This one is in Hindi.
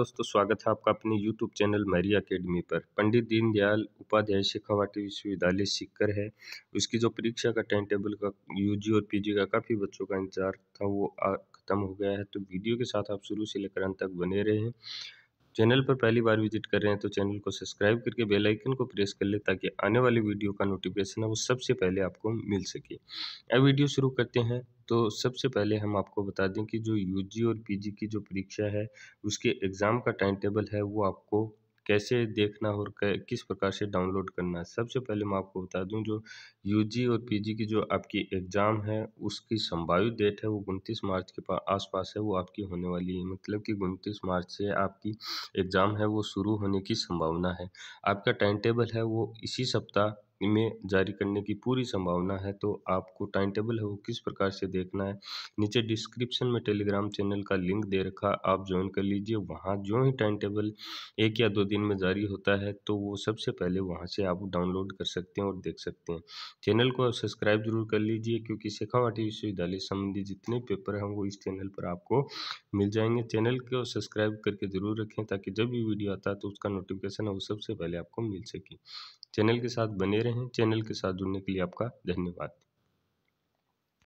दोस्तों स्वागत है आपका अपने YouTube चैनल मैरी अकेडमी पर पंडित दीनदयाल उपाध्याय शेखावाटी विश्वविद्यालय सीकर है उसकी जो परीक्षा का टाइम टेबल का यूजी और पीजी का काफ़ी बच्चों का इंतजार था वो ख़त्म हो गया है तो वीडियो के साथ आप शुरू से लेकर अंत तक बने रहें चैनल पर पहली बार विजिट कर रहे हैं तो चैनल को सब्सक्राइब करके बेल आइकन को प्रेस कर लें ताकि आने वाली वीडियो का नोटिफिकेशन है वो सबसे पहले आपको मिल सके अब वीडियो शुरू करते हैं तो सबसे पहले हम आपको बता दें कि जो यूजी और पीजी की जो परीक्षा है उसके एग्ज़ाम का टाइम टेबल है वो आपको कैसे देखना और किस प्रकार से डाउनलोड करना है सबसे पहले मैं आपको बता दूं जो यूजी और पीजी की जो आपकी एग्ज़ाम है उसकी संभावित डेट है वो उनतीस मार्च के आसपास है वो आपकी होने वाली है मतलब कि उनतीस मार्च से आपकी एग्ज़ाम है वो शुरू होने की संभावना है आपका टाइम टेबल है वो इसी सप्ताह में जारी करने की पूरी संभावना है तो आपको टाइम टेबल है वो किस प्रकार से देखना है नीचे डिस्क्रिप्शन में टेलीग्राम चैनल का लिंक दे रखा आप ज्वाइन कर लीजिए वहाँ जो ही टाइम टेबल एक या दो दिन में जारी होता है तो वो सबसे पहले वहाँ से आप डाउनलोड कर सकते हैं और देख सकते हैं चैनल को सब्सक्राइब जरूर कर लीजिए क्योंकि शेखावाटी विश्वविद्यालय संबंधी जितने पेपर हैं वो इस चैनल पर आपको मिल जाएंगे चैनल को सब्सक्राइब करके ज़रूर रखें ताकि जब भी वीडियो आता है तो उसका नोटिफिकेशन है वो सबसे पहले आपको मिल सके चैनल के साथ बने रहें चैनल के साथ जुड़ने के लिए आपका धन्यवाद